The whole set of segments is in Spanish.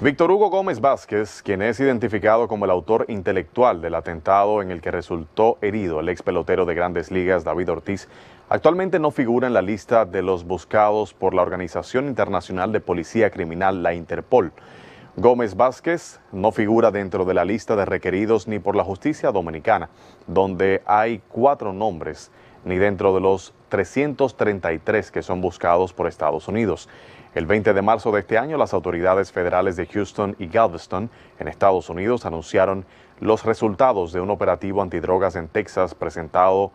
Víctor Hugo Gómez Vázquez, quien es identificado como el autor intelectual del atentado en el que resultó herido el ex pelotero de grandes ligas David Ortiz, actualmente no figura en la lista de los buscados por la Organización Internacional de Policía Criminal, la Interpol. Gómez Vázquez no figura dentro de la lista de requeridos ni por la justicia dominicana, donde hay cuatro nombres ni dentro de los 333 que son buscados por Estados Unidos. El 20 de marzo de este año, las autoridades federales de Houston y Galveston, en Estados Unidos, anunciaron los resultados de un operativo antidrogas en Texas presentado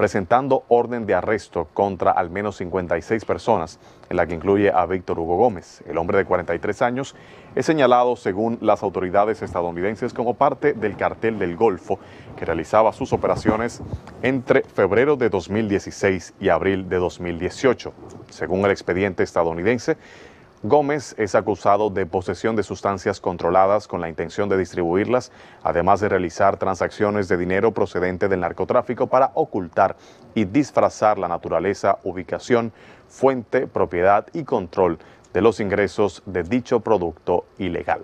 presentando orden de arresto contra al menos 56 personas, en la que incluye a Víctor Hugo Gómez. El hombre de 43 años es señalado, según las autoridades estadounidenses, como parte del cartel del Golfo que realizaba sus operaciones entre febrero de 2016 y abril de 2018. Según el expediente estadounidense, Gómez es acusado de posesión de sustancias controladas con la intención de distribuirlas, además de realizar transacciones de dinero procedente del narcotráfico para ocultar y disfrazar la naturaleza, ubicación, fuente, propiedad y control de los ingresos de dicho producto ilegal.